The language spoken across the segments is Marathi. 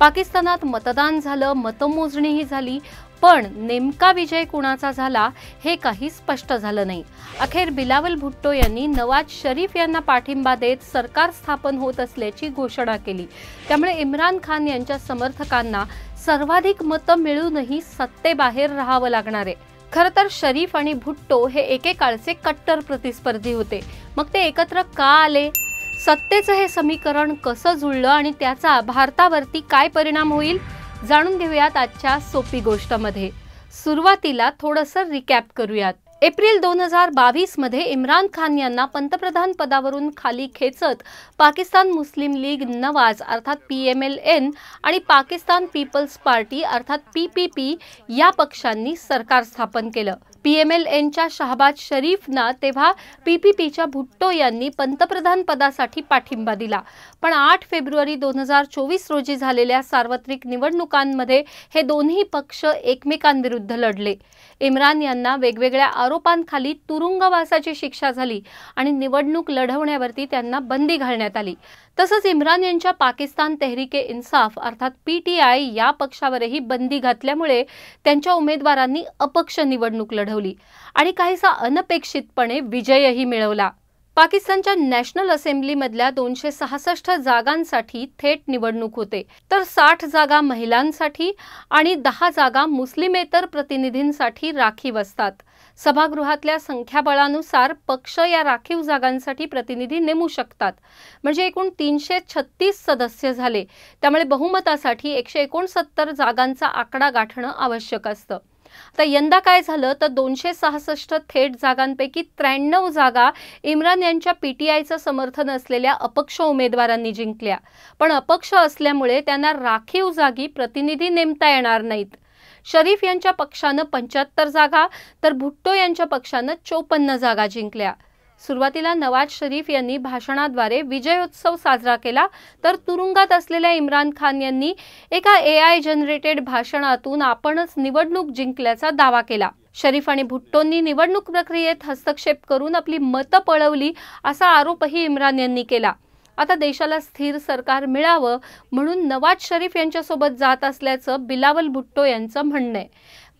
पाकिस्तानात मतदान झालं मतमोजणीही झाली पण नेमका विजय कुणाचा झाला हे काही स्पष्ट झालं नाही अखेर बिलावल भुट्टो यांनी नवाज शरीफ यांना पाठिंबा देत सरकार स्थापन होत असल्याची घोषणा केली त्यामुळे इम्रान खान यांच्या समर्थकांना सर्वाधिक मतं मिळूनही सत्तेबाहेर राहावं लागणार आहे खर तर शरीफ आणि भुट्टो हे एकेकाळचे कट्टर प्रतिस्पर्धी होते मग ते एकत्र का आले सत्तेचं हे समीकरण कसं जुळलं आणि त्याचा भारतावरती काय परिणाम होईल जाणून घेऊयात आजच्या सोपी गोष्टमध्ये सुरुवातीला थोडंसं रिकॅप करूयात एप्रिल दोन हजार मध्ये इम्रान खान यांना पंतप्रधान पदावरून खाली खेचत पाकिस्तान मुस्लिम लीग नवाज अर्थात पी एम एल एन आणि पाकिस्तान पीपल्स पार्टी अर्थात पी पी पी या पक्षांनी सरकार स्थापन केलं पीएमएलएनच्या शहाबाज शरीफना तेव्हा पीपीपीच्या भुट्टो यांनी पंतप्रधान पदासाठी पाठिंबा दिला पण आठ फेब्रुवारी दोन हजार चोवीस रोजी झालेल्या सार्वत्रिक निवडणुकांमध्ये हे दोन्ही पक्ष एकमेकांविरुद्ध लढले इम्रान यांना वेगवेगळ्या आरोपांखाली तुरुंगवासाची शिक्षा झाली आणि निवडणूक लढवण्यावरती त्यांना बंदी घालण्यात आली तसंच इम्रान यांच्या पाकिस्तान तेहरीके इन्साफ अर्थात पीटीआय या पक्षावरही बंदी घातल्यामुळे त्यांच्या उमेदवारांनी अपक्ष निवडणूक लढवली आणि काहीसा अनपेक्षितपणे विजयही मिळवला पाकिस्तानच्या नॅशनल असेंब्लीमधल्या दोनशे सहासष्ट जागांसाठी थेट निवडणूक होते तर साठ जागा महिलांसाठी आणि दहा जागा मुस्लिमेतर प्रतिनिधींसाठी राखीव असतात सभागृहातल्या संख्याबळानुसार पक्ष या राखीव जागांसाठी प्रतिनिधी नेमू शकतात म्हणजे एकूण तीनशे छत्तीस सदस्य झाले त्यामुळे बहुमतासाठी एकशे एकोणसत्तर जागांचा आकडा गाठणं आवश्यक असतं आता यंदा काय झालं तर दोनशे सहासष्ट थेट जागांपैकी त्र्याण्णव जागा इम्रान यांच्या पीटीआयचं समर्थन असलेल्या अपक्ष उमेदवारांनी जिंकल्या पण अपक्ष असल्यामुळे त्यांना राखीव जागी प्रतिनिधी नेमता येणार नाहीत शरीफ यांच्या पक्षानं पंच्याहत्तर जागा तर भुट्टो यांच्या पक्षानं चोपन्न जागा जिंकल्या सुरुवातीला नवाज शरीफ यांनी भाषणाद्वारे विजयोत्सव साजरा केला तर तुरुंगात असलेल्या इम्रान खान यांनी एका ए आय जनरेटेड भाषणातून आपणच निवडणूक जिंकल्याचा दावा केला शरीफ आणि भुट्टोंनी निवडणूक प्रक्रियेत हस्तक्षेप करून आपली मतं पळवली असा आरोपही इम्रान यांनी केला आता देशाला स्थिर सरकार मिळावं म्हणून नवाज शरीफ यांच्यासोबत जात असल्याचं बिलावल भुट्टो यांचं म्हणणं आहे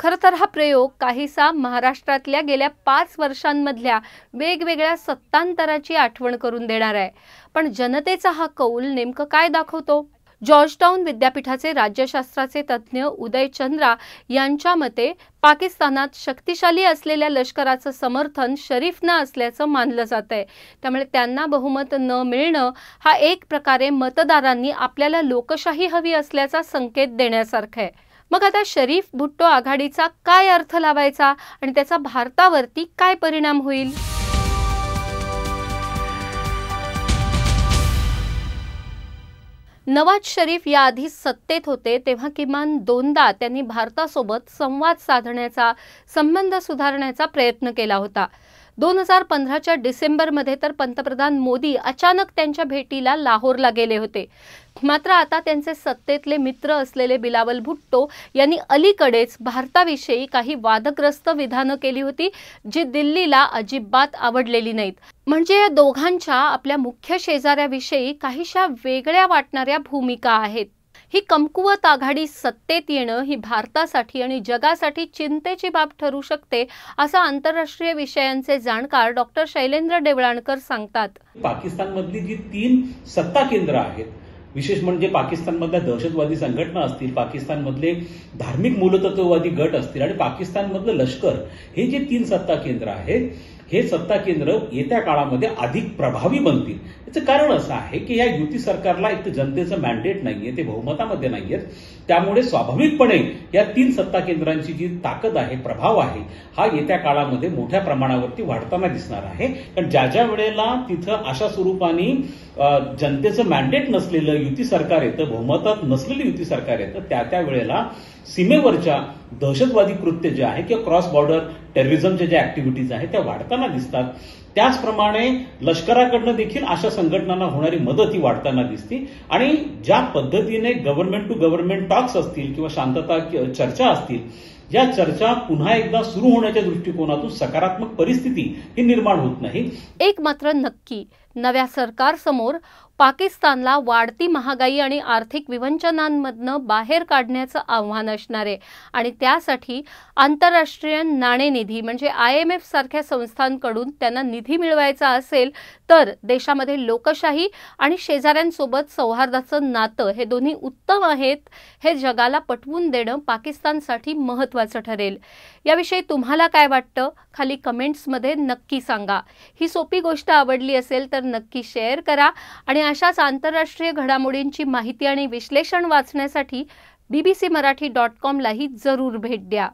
खरं तर हा प्रयोग काहीसा महाराष्ट्रातल्या गेल्या पाच वर्षांमधल्या वेगवेगळ्या सत्तांतराची आठवण करून देणार आहे पण जनतेचा हा कौल नेमकं काय दाखवतो जॉर्जटाऊन विद्यापीठाचे राज्यशास्त्राचे तज्ज्ञ उदय चंद्रा यांच्या मते पाकिस्तानात शक्तिशाली असलेल्या लष्कराचं समर्थन शरीफनं असल्याचं मानलं जात आहे त्यामुळे त्यांना बहुमत न मिळणं हा एक प्रकारे मतदारांनी आपल्याला लोकशाही हवी असल्याचा संकेत देण्यासारखा आहे मग आता शरीफ भुट्टो आघाडीचा काय अर्थ लावायचा आणि त्याचा भारतावरती काय परिणाम होईल नवाज शरीफ या आधी सत्तेत होते तेव्हा किमान दोनदा त्यांनी भारतासोबत संवाद साधण्याचा संबंध सुधारण्याचा प्रयत्न केला होता दोन हजार पंधराच्या डिसेंबरमध्ये तर पंतप्रधान मोदी अचानक त्यांच्या भेटीला लाहोरला गेले होते मात्र आता त्यांचे सत्तेतले मित्र असलेले बिलावल भुट्टो यांनी अलीकडेच भारताविषयी काही वादग्रस्त विधानं केली होती जी दिल्लीला अजिबात आवडलेली नाहीत म्हणजे या दोघांच्या आपल्या मुख्य शेजाऱ्याविषयी काहीशा वेगळ्या वाटणाऱ्या भूमिका आहेत ही कमकुवत आघाडी सत्तेत येणं ही भारतासाठी आणि जगासाठी चिंतेची बाब ठरू शकते असं आंतरराष्ट्रीय विषयांचे जाणकार डॉक्टर शैलेंद्र देवळाणकर सांगतात पाकिस्तानमधली जी तीन सत्ता केंद्र आहेत विशेष म्हणजे पाकिस्तानमधल्या दहशतवादी संघटना असतील पाकिस्तानमधले धार्मिक मूलतत्ववादी गट असतील आणि पाकिस्तानमधलं लष्कर हे जे तीन सत्ता केंद्र आहेत हे सत्ता केंद्र येत्या काळामध्ये अधिक प्रभावी बनतील याचं कारण असं आहे की या युती सरकारला एक जनतेचं मॅन्डेट नाहीये ते बहुमतामध्ये नाहीयेत त्यामुळे स्वाभाविकपणे या तीन सत्ता केंद्रांची जी ताकद आहे प्रभाव आहे हा येत्या काळामध्ये मोठ्या प्रमाणावरती वाढताना दिसणार आहे कारण ज्या ज्या वेळेला तिथं अशा स्वरूपाने जनतेचं मॅन्डेट नसलेलं युती सरकार येतं बहुमतात नसलेलं युती सरकार येतं त्या त्या वेळेला सीमेवरच्या दहशतवादी कृत्य जे आहे किंवा क्रॉस बॉर्डर टेररिझमच्या ज्या ऍक्टिव्हिटीज आहेत त्या वाढताना दिसतात त्याचप्रमाणे लष्कराकडनं देखील अशा संघटनांना होणारी मदत ही वाढताना दिसते आणि ज्या पद्धतीने गव्हर्नमेंट टू गव्हर्नमेंट टॉक्स असतील किंवा शांतता चर्चा असतील या चर्चा पुन्हा एकदा सुरू होण्याच्या दृष्टिकोनातून सकारात्मक परिस्थिती ही निर्माण होत नाही एक मात्र नक्की नव्या सरकारसमोर पाकिस्तानला वाढती महागाई आणि आर्थिक विवंचनांमधनं बाहेर काढण्याचं आव्हान असणार आहे आणि त्यासाठी आंतरराष्ट्रीय नाणेनिधी म्हणजे आय एम एफ सारख्या संस्थांकडून त्यांना निधी मिळवायचा असेल तर देशामध्ये लोकशाही आणि शेजाऱ्यांसोबत सौहार्दाचं नातं हे दोन्ही उत्तम आहेत हे जगाला पटवून देणं पाकिस्तानसाठी महत्त्वाचं महत्वाचं ठरेल याविषयी तुम्हाला काय वाटतं खाली कमेंट्समध्ये नक्की सांगा ही सोपी गोष्ट आवडली असेल तर नक्की शेअर करा आणि अशाच आंतरराष्ट्रीय घडामोडींची माहिती आणि विश्लेषण वाचण्यासाठी B B C Marathi dot कॉमलाही जरूर भेट द्या